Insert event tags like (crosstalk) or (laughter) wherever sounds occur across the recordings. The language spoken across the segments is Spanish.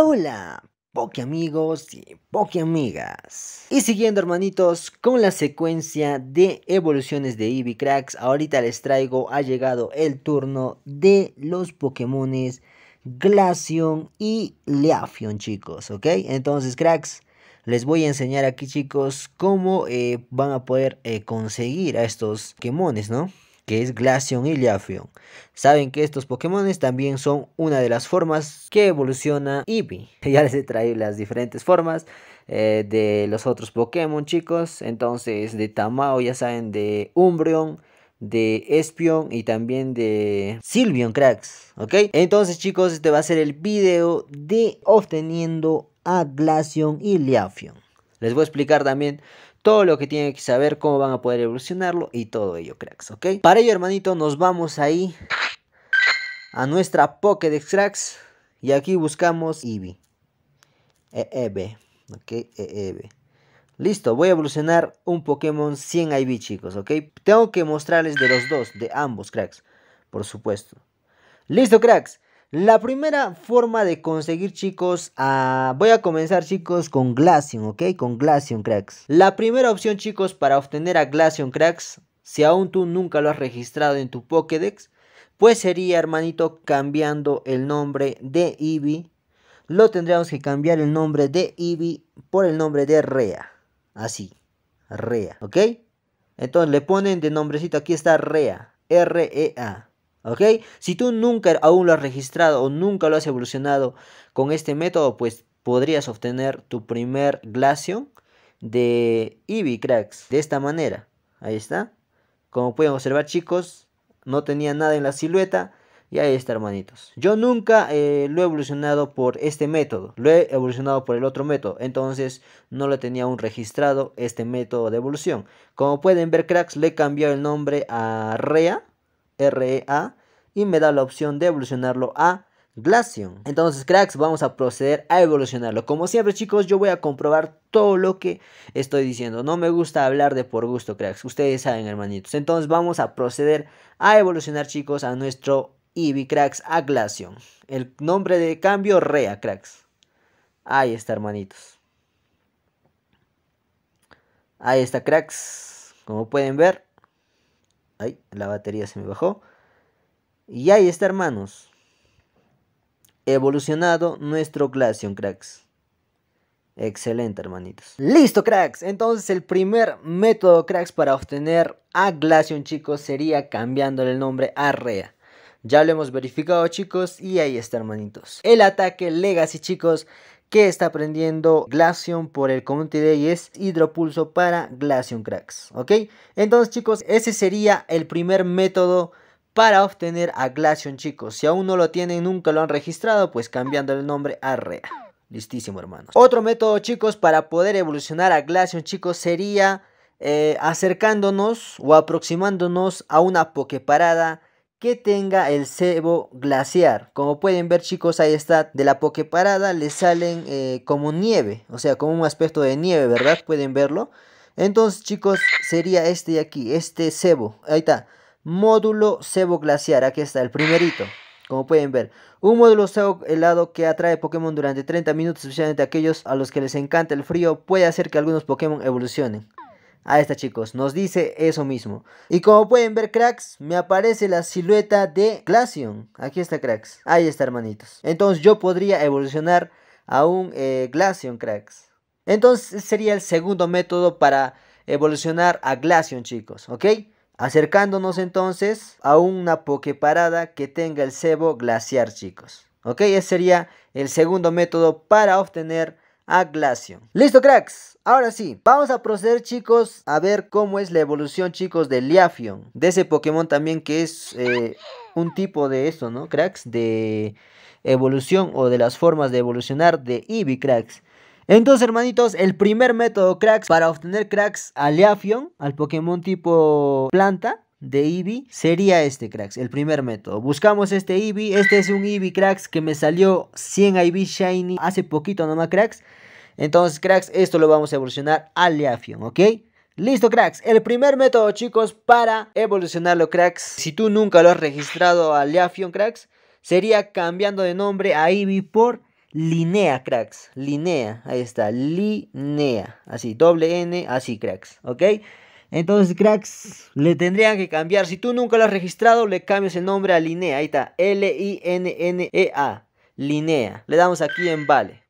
Hola, hola, amigos y Poke amigas. Y siguiendo hermanitos con la secuencia de evoluciones de Eevee Cracks, ahorita les traigo, ha llegado el turno de los Pokémones Glaceon y Leafion chicos, ¿ok? Entonces cracks, les voy a enseñar aquí chicos cómo eh, van a poder eh, conseguir a estos Pokémones, ¿no? que es Glaceon y Liafion. Saben que estos Pokémon también son una de las formas que evoluciona Eevee. (laughs) Ya les he traído las diferentes formas eh, de los otros Pokémon, chicos. Entonces, de Tamao, ya saben, de Umbreon, de Espion y también de Silvion Cracks, ¿ok? Entonces chicos, este va a ser el video de obteniendo a Glaceon y Liafion. Les voy a explicar también todo lo que tienen que saber, cómo van a poder evolucionarlo y todo ello, cracks, ¿ok? Para ello, hermanito, nos vamos ahí a nuestra Pokédex, cracks, y aquí buscamos Eevee. Eevee, ok, Eevee. Listo, voy a evolucionar un Pokémon 100 IV, chicos, ¿ok? Tengo que mostrarles de los dos, de ambos, cracks, por supuesto. Listo, cracks. La primera forma de conseguir chicos, a... Ah, voy a comenzar chicos con Glacium ¿ok? Con Glacium Cracks. La primera opción chicos para obtener a Glacium Cracks, si aún tú nunca lo has registrado en tu Pokédex, pues sería hermanito cambiando el nombre de Eevee. Lo tendríamos que cambiar el nombre de Eevee por el nombre de Rea. Así, Rea, ¿ok? Entonces le ponen de nombrecito, aquí está Rea, R-E-A. Si tú nunca aún lo has registrado o nunca lo has evolucionado con este método, pues podrías obtener tu primer Glaceon de Eevee Cracks de esta manera. Ahí está. Como pueden observar chicos, no tenía nada en la silueta. Y ahí está hermanitos. Yo nunca eh, lo he evolucionado por este método. Lo he evolucionado por el otro método. Entonces no lo tenía aún registrado este método de evolución. Como pueden ver cracks, le he cambiado el nombre a Rea REA y me da la opción de evolucionarlo a Glaceon. Entonces, cracks, vamos a proceder a evolucionarlo. Como siempre, chicos, yo voy a comprobar todo lo que estoy diciendo. No me gusta hablar de por gusto, cracks. Ustedes saben, hermanitos. Entonces, vamos a proceder a evolucionar, chicos, a nuestro Eevee, cracks, a Glaceon. El nombre de cambio, Rea, cracks. Ahí está, hermanitos. Ahí está, cracks. Como pueden ver, Ay, la batería se me bajó. Y ahí está, hermanos. Evolucionado nuestro Glaceon, cracks. Excelente, hermanitos. Listo, cracks. Entonces, el primer método, cracks, para obtener a Glaceon, chicos, sería cambiándole el nombre a Rea. Ya lo hemos verificado, chicos, y ahí está, hermanitos. El ataque Legacy, chicos, que está aprendiendo Glaceon por el Community Day es Hidropulso para Glaceon Cracks, ¿ok? Entonces chicos, ese sería el primer método para obtener a Glaceon chicos. Si aún no lo tienen, nunca lo han registrado, pues cambiando el nombre a Rea. Listísimo hermanos. Otro método chicos para poder evolucionar a Glaceon chicos sería eh, acercándonos o aproximándonos a una Pokeparada que tenga el cebo glaciar. Como pueden ver chicos, ahí está, de la parada le salen eh, como nieve, o sea, como un aspecto de nieve, ¿verdad? Pueden verlo. Entonces chicos, sería este de aquí, este cebo, ahí está, módulo cebo glaciar, aquí está, el primerito. Como pueden ver, un módulo cebo helado que atrae Pokémon durante 30 minutos, especialmente aquellos a los que les encanta el frío, puede hacer que algunos Pokémon evolucionen. Ahí está, chicos, nos dice eso mismo. Y como pueden ver cracks, me aparece la silueta de Glaceon. Aquí está cracks, ahí está hermanitos. Entonces yo podría evolucionar a un eh, cracks. Entonces sería el segundo método para evolucionar a Glaceon chicos, ¿ok? Acercándonos entonces a una pokeparada que tenga el cebo glaciar chicos. ¿Ok? Ese sería el segundo método para obtener a Glaceon. Listo, cracks. Ahora sí, vamos a proceder chicos a ver cómo es la evolución chicos de Liafion. De ese Pokémon también que es eh, un tipo de esto, ¿no? Cracks, de evolución o de las formas de evolucionar de Eevee, cracks. Entonces, hermanitos, el primer método cracks para obtener cracks a Leafion, al Pokémon tipo planta, de Eevee sería este cracks, el primer método. Buscamos este Eevee, este es un Eevee cracks que me salió 100 IV Shiny hace poquito nomás cracks. Entonces cracks, esto lo vamos a evolucionar a Leafion, ¿ok? Listo cracks, el primer método chicos para evolucionarlo cracks. Si tú nunca lo has registrado a Leafion cracks, sería cambiando de nombre a Eevee por Linea cracks, Linea, ahí está, Linea, así, doble N, así cracks, ¿ok? Entonces, cracks, le tendrían que cambiar. Si tú nunca lo has registrado, le cambias el nombre a Linea. Ahí está, e L-I-N-N-E-A, Linea. Le damos aquí en Vale.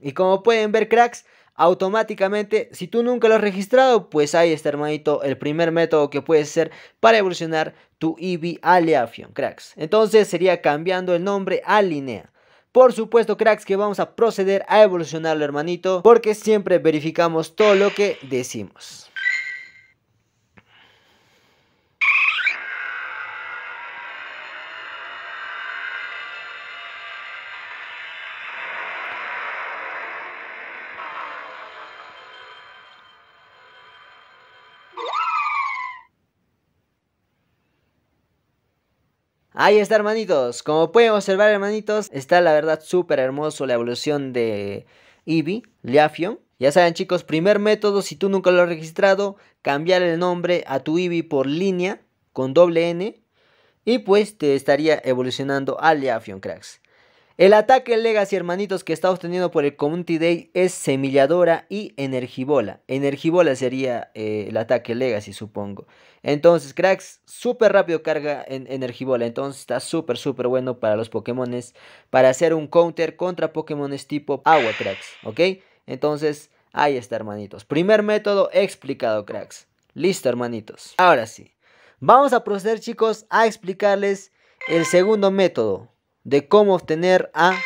Y como pueden ver, cracks, automáticamente, si tú nunca lo has registrado, pues ahí está, hermanito, el primer método que puedes hacer para evolucionar tu a Leafion, cracks. Entonces, sería cambiando el nombre a Linea. Por supuesto, cracks, que vamos a proceder a evolucionarlo, hermanito, porque siempre verificamos todo lo que decimos. Ahí está, hermanitos. Como pueden observar, hermanitos, está la verdad súper hermoso la evolución de Eevee, Leafion. Ya saben, chicos, primer método, si tú nunca lo has registrado, cambiar el nombre a tu Eevee por línea con doble N. Y pues te estaría evolucionando a Leafion, cracks. El ataque Legacy, hermanitos, que está obteniendo por el Community Day es Semilladora y Energibola. Energibola sería eh, el ataque Legacy, supongo. Entonces, cracks, súper rápido carga en Energibola. Entonces, está súper, súper bueno para los Pokémon. Para hacer un counter contra Pokémones tipo Agua, cracks. ¿Ok? Entonces, ahí está, hermanitos. Primer método explicado, cracks. Listo, hermanitos. Ahora sí. Vamos a proceder, chicos, a explicarles el segundo método de cómo obtener a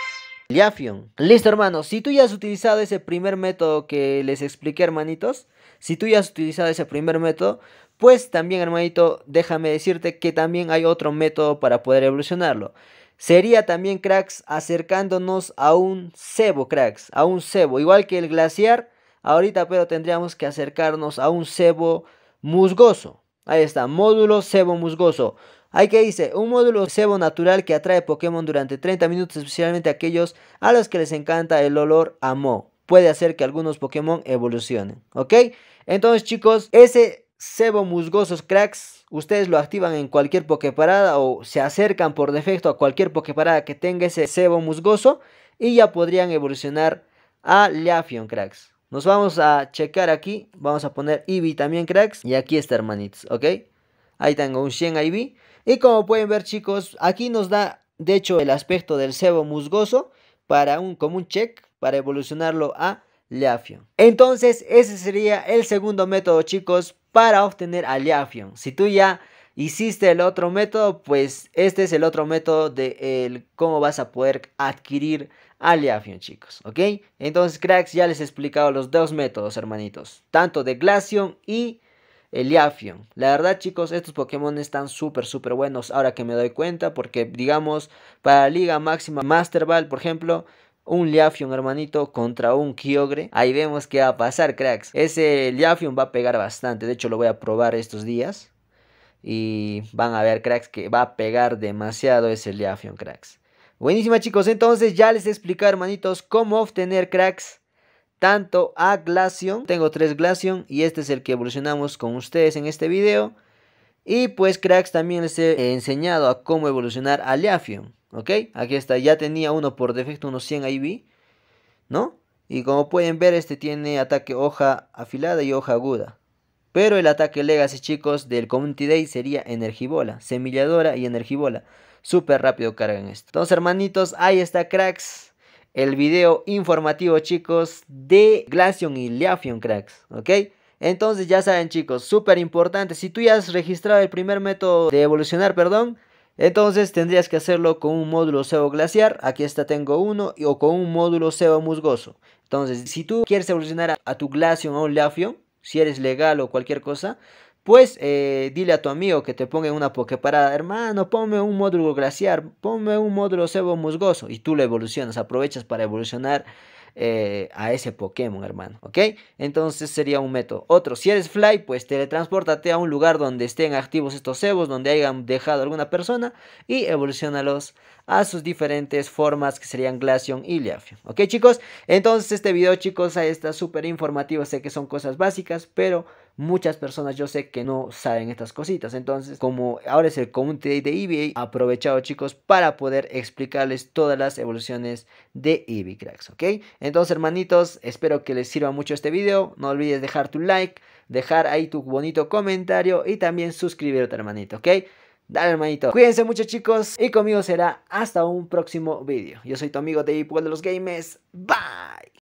Liafion. Listo hermanos, si tú ya has utilizado ese primer método que les expliqué hermanitos, si tú ya has utilizado ese primer método, pues también hermanito, déjame decirte que también hay otro método para poder evolucionarlo. Sería también cracks acercándonos a un cebo cracks, a un cebo, igual que el glaciar, ahorita pero tendríamos que acercarnos a un cebo musgoso. Ahí está, módulo cebo musgoso. Hay que dice, un módulo cebo natural que atrae Pokémon durante 30 minutos, especialmente aquellos a los que les encanta el olor a Mo. Puede hacer que algunos Pokémon evolucionen, ¿ok? Entonces chicos, ese sebo musgoso cracks, ustedes lo activan en cualquier Poképarada o se acercan por defecto a cualquier Poképarada que tenga ese sebo musgoso y ya podrían evolucionar a Leafion cracks. Nos vamos a checar aquí, vamos a poner Eevee también cracks y aquí está hermanitos, ¿ok? Ahí tengo un 100 IV. Y como pueden ver chicos, aquí nos da de hecho el aspecto del cebo musgoso para un, común check, para evolucionarlo a Leafion. Entonces ese sería el segundo método chicos para obtener a Si tú ya hiciste el otro método, pues este es el otro método de cómo vas a poder adquirir a chicos, ¿ok? Entonces, cracks, ya les he explicado los dos métodos, hermanitos, tanto de Glaceon y Eliafion. La verdad, chicos, estos Pokémon están súper, súper buenos. Ahora que me doy cuenta, porque digamos, para Liga Máxima Master Ball, por ejemplo, un Liafion, hermanito, contra un Kyogre. Ahí vemos que va a pasar, cracks. Ese Liafion va a pegar bastante. De hecho, lo voy a probar estos días. Y van a ver, cracks, que va a pegar demasiado ese Liafion, cracks. Buenísima, chicos. Entonces, ya les he explicado, hermanitos, cómo obtener, cracks tanto a Glaceon. Tengo tres Glaceon y este es el que evolucionamos con ustedes en este video. Y pues cracks también les he enseñado a cómo evolucionar a Leafion. ¿Ok? Aquí está, ya tenía uno por defecto, unos 100 IV. ¿No? Y como pueden ver, este tiene ataque hoja afilada y hoja aguda. Pero el ataque Legacy, chicos, del Community Day sería Energibola, Semilladora y Energibola. Súper rápido cargan esto. Entonces, hermanitos, ahí está, cracks el video informativo, chicos, de Glaceon y Leafion, cracks, ¿ok? Entonces ya saben, chicos, súper importante. Si tú ya has registrado el primer método de evolucionar, perdón, entonces tendrías que hacerlo con un módulo SEO glaciar, aquí está tengo uno, o con un módulo sebo musgoso. Entonces, si tú quieres evolucionar a, tu Glaceon o un Leafion, si eres legal o cualquier cosa, pues eh, dile a tu amigo que te ponga en una pokeparada, hermano, ponme un módulo glaciar, ponme un módulo cebo musgoso y tú lo evolucionas, aprovechas para evolucionar eh, a ese Pokémon, hermano, ¿ok? Entonces sería un método. Otro, si eres Fly, pues teletranspórtate a un lugar donde estén activos estos cebos, donde hayan dejado alguna persona y evolucionalos a sus diferentes formas que serían Glaceon y Leafeon. ¿Ok, chicos? Entonces este video, chicos, está súper informativo, sé que son cosas básicas, pero muchas personas yo sé que no saben estas cositas. Entonces, como ahora es el community de Eevee. aprovechado chicos para poder explicarles todas las evoluciones de Eevee cracks, ¿ok? Entonces, hermanitos, espero que les sirva mucho este video. No olvides dejar tu like, dejar ahí tu bonito comentario y también suscribirte, hermanito, ¿ok? Dale hermanito. Cuídense mucho chicos. Y conmigo será hasta un próximo video. Yo soy tu amigo de Pueblo de los Games. Bye.